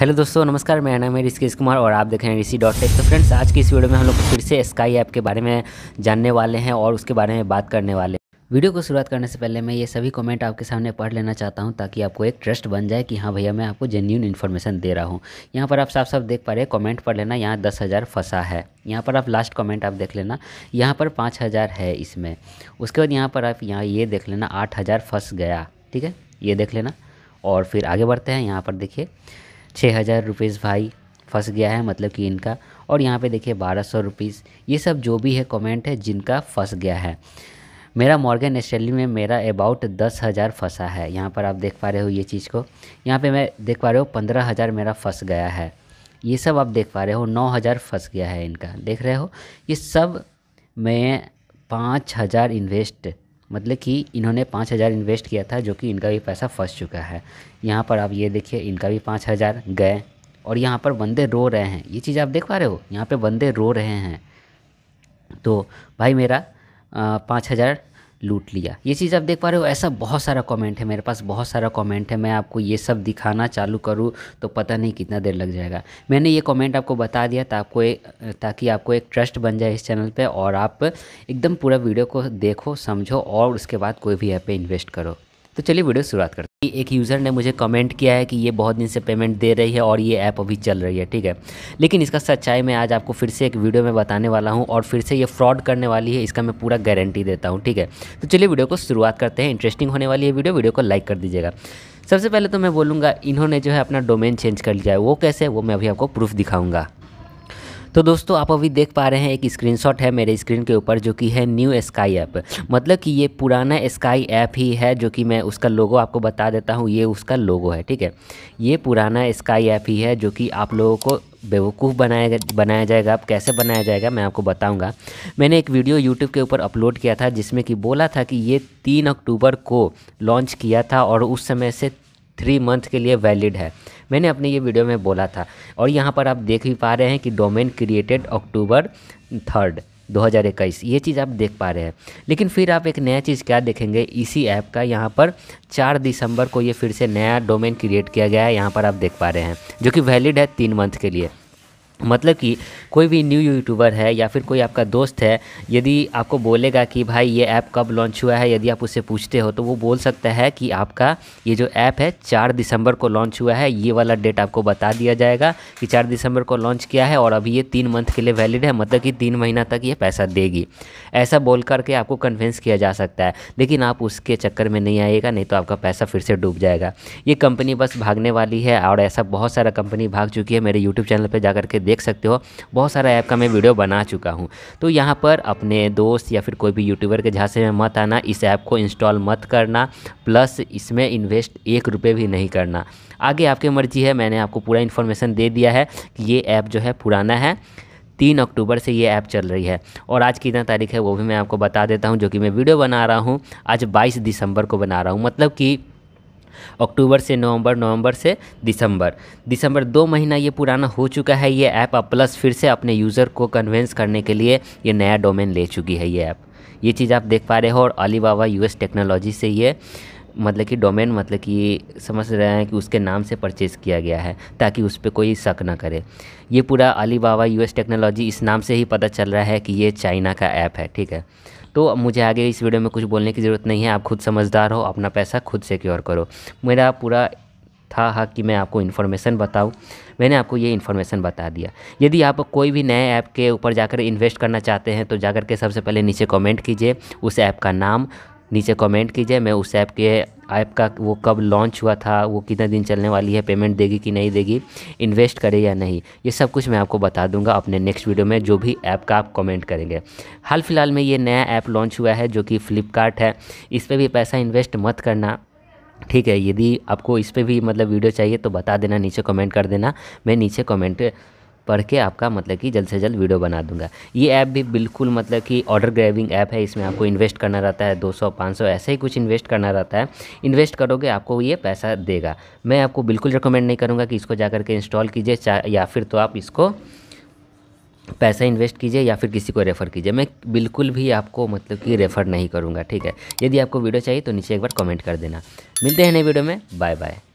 hello दोस्तों नमस्कार मेरा नाम है ऋषिकेश कुमार और आप देख रहे हैं ऋषि डॉट टेक तो फ्रेंड्स आज की इस वीडियो में हम लोग फिर से स्काई ऐप के बारे में जानने वाले हैं और उसके बारे में बात करने वाले हैं वीडियो को शुरुआत करने से पहले मैं ये सभी कमेंट आपके सामने पढ़ लेना चाहता हूँ ताकि आपको एक ट्रस्ट बन जाए कि हाँ भैया मैं आपको जेन्यून इन्फॉर्मेशन दे रहा हूँ यहाँ पर आप साफ साफ देख पा रहे कमेंट पढ़ लेना यहाँ दस हज़ार फंसा है यहाँ पर आप लास्ट कमेंट आप देख लेना यहाँ पर पाँच हज़ार है इसमें उसके बाद यहाँ पर आप यहाँ ये देख लेना आठ हज़ार फंस गया ठीक है ये देख लेना और फिर आगे बढ़ते हैं यहाँ पर देखिए छः हज़ार रुपीज़ भाई फंस गया है मतलब कि इनका और यहाँ पे देखिए बारह सौ रुपीज़ ये सब जो भी है कमेंट है जिनका फंस गया है मेरा मॉर्गन स्टेली में मेरा अबाउट दस हज़ार फंसा है यहाँ पर आप देख पा रहे हो ये चीज़ को यहाँ पे मैं देख पा रहे हो पंद्रह हज़ार मेरा फंस गया है ये सब आप देख पा रहे हो नौ हज़ार फंस गया है इनका देख रहे हो ये सब मैं पाँच हज़ार इन्वेस्ट मतलब कि इन्होंने पाँच हज़ार इन्वेस्ट किया था जो कि इनका भी पैसा फंस चुका है यहाँ पर आप ये देखिए इनका भी पाँच हज़ार गए और यहाँ पर बंदे रो रहे हैं ये चीज़ आप देख पा रहे हो यहाँ पे बंदे रो रहे हैं तो भाई मेरा पाँच हज़ार लूट लिया ये चीज़ आप देख पा रहे हो ऐसा बहुत सारा कमेंट है मेरे पास बहुत सारा कमेंट है मैं आपको ये सब दिखाना चालू करूँ तो पता नहीं कितना देर लग जाएगा मैंने ये कमेंट आपको बता दिया आपको ताकि आपको एक ट्रस्ट बन जाए इस चैनल पर और आप एकदम पूरा वीडियो को देखो समझो और उसके बाद कोई भी ऐप पर इन्वेस्ट करो तो चलिए वीडियो शुरुआत करते कि एक यूज़र ने मुझे कमेंट किया है कि ये बहुत दिन से पेमेंट दे रही है और ये ऐप अभी चल रही है ठीक है लेकिन इसका सच्चाई मैं आज आपको फिर से एक वीडियो में बताने वाला हूँ और फिर से ये फ्रॉड करने वाली है इसका मैं पूरा गारंटी देता हूँ ठीक है तो चलिए वीडियो को शुरुआत करते हैं इंटरेस्टिंग होने वाली है वीडियो वीडियो को लाइक कर दीजिएगा सबसे पहले तो मैं बोलूँगा इन्होंने जो है अपना डोमेन चेंज कर लिया है वो कैसे वो मैं अभी आपको प्रूफ दिखाऊँगा तो दोस्तों आप अभी देख पा रहे हैं एक स्क्रीनशॉट है मेरे स्क्रीन के ऊपर जो कि है न्यू स्काई ऐप मतलब कि ये पुराना स्काई ऐप ही है जो कि मैं उसका लोगो आपको बता देता हूँ ये उसका लोगो है ठीक है ये पुराना स्काई ऐप ही है जो कि आप लोगों को बेवकूफ़ बनाया बनाया जाएगा अब कैसे बनाया जाएगा मैं आपको बताऊंगा मैंने एक वीडियो यूट्यूब के ऊपर अपलोड किया था जिसमें कि बोला था कि ये तीन अक्टूबर को लॉन्च किया था और उस समय से थ्री मंथ के लिए वैलिड है मैंने अपने ये वीडियो में बोला था और यहाँ पर आप देख भी पा रहे हैं कि डोमेन क्रिएटेड अक्टूबर थर्ड 2021 ये चीज़ आप देख पा रहे हैं लेकिन फिर आप एक नया चीज़ क्या देखेंगे इसी ऐप का यहाँ पर 4 दिसंबर को ये फिर से नया डोमेन क्रिएट किया गया है यहाँ पर आप देख पा रहे हैं जो कि वैलिड है तीन मंथ के लिए मतलब कि कोई भी न्यू यूट्यूबर है या फिर कोई आपका दोस्त है यदि आपको बोलेगा कि भाई ये ऐप कब लॉन्च हुआ है यदि आप उससे पूछते हो तो वो बोल सकता है कि आपका ये जो ऐप है चार दिसंबर को लॉन्च हुआ है ये वाला डेट आपको बता दिया जाएगा कि चार दिसंबर को लॉन्च किया है और अभी ये तीन मंथ के लिए वैलिड है मतलब कि तीन महीना तक ये पैसा देगी ऐसा बोल करके आपको कन्विंस किया जा सकता है लेकिन आप उसके चक्कर में नहीं आएगा नहीं तो आपका पैसा फिर से डूब जाएगा ये कंपनी बस भागने वाली है और ऐसा बहुत सारा कंपनी भाग चुकी है मेरे यूट्यूब चैनल पर जा के देख सकते हो बहुत सारा ऐप का मैं वीडियो बना चुका हूँ तो यहाँ पर अपने दोस्त या फिर कोई भी यूट्यूबर के झांसे में मत आना इस ऐप को इंस्टॉल मत करना प्लस इसमें इन्वेस्ट एक रुपये भी नहीं करना आगे आपकी मर्जी है मैंने आपको पूरा इन्फॉर्मेशन दे दिया है कि ये ऐप जो है पुराना है तीन अक्टूबर से ये ऐप चल रही है और आज कितना तारीख है वो भी मैं आपको बता देता हूँ जो कि मैं वीडियो बना रहा हूँ आज बाईस दिसंबर को बना रहा हूँ मतलब कि अक्टूबर से नवंबर नवंबर से दिसंबर दिसंबर दो महीना ये पुराना हो चुका है ये ऐप अब प्लस फिर से अपने यूज़र को कन्वेंस करने के लिए ये नया डोमेन ले चुकी है ये ऐप ये चीज़ आप देख पा रहे हो और अली बाबा यूएस टेक्नोलॉजी से ये मतलब कि डोमेन मतलब कि समझ रहे हैं कि उसके नाम से परचेज़ किया गया है ताकि उस पर कोई शक ना करे ये पूरा अली बाबा यूएस टेक्नोलॉजी इस नाम से ही पता चल रहा है कि ये चाइना का ऐप है ठीक है तो मुझे आगे इस वीडियो में कुछ बोलने की ज़रूरत नहीं है आप खुद समझदार हो अपना पैसा खुद सिक्योर करो मेरा पूरा था हक कि मैं आपको इन्फॉर्मेशन बताऊं मैंने आपको ये इन्फॉर्मेशन बता दिया यदि आप कोई भी नए ऐप के ऊपर जाकर इन्वेस्ट करना चाहते हैं तो जाकर के सबसे पहले नीचे कमेंट कीजिए उस ऐप का नाम नीचे कमेंट कीजिए मैं उस ऐप के ऐप का वो कब लॉन्च हुआ था वो कितने दिन चलने वाली है पेमेंट देगी कि नहीं देगी इन्वेस्ट करे या नहीं ये सब कुछ मैं आपको बता दूंगा अपने नेक्स्ट वीडियो में जो भी ऐप का आप कमेंट करेंगे हाल फिलहाल में ये नया ऐप लॉन्च हुआ है जो कि फ्लिपकार्ट है इस पर भी पैसा इन्वेस्ट मत करना ठीक है यदि आपको इस पर भी मतलब वीडियो चाहिए तो बता देना नीचे कमेंट कर देना मैं नीचे कमेंट पढ़ के आपका मतलब कि जल्द से जल्द वीडियो बना दूंगा ये ऐप भी बिल्कुल मतलब कि ऑर्डर ग्रैबिंग ऐप है इसमें आपको इन्वेस्ट करना रहता है 200 500 ऐसे ही कुछ इन्वेस्ट करना रहता है इन्वेस्ट करोगे आपको ये पैसा देगा मैं आपको बिल्कुल रिकमेंड नहीं करूँगा कि इसको जा करके इंस्टॉल कीजिए या फिर तो आप इसको पैसा इन्वेस्ट कीजिए या फिर किसी को रेफ़र कीजिए मैं बिल्कुल भी आपको मतलब कि रेफ़र नहीं करूँगा ठीक है यदि आपको वीडियो चाहिए तो नीचे एक बार कमेंट कर देना मिलते हैं नए वीडियो में बाय बाय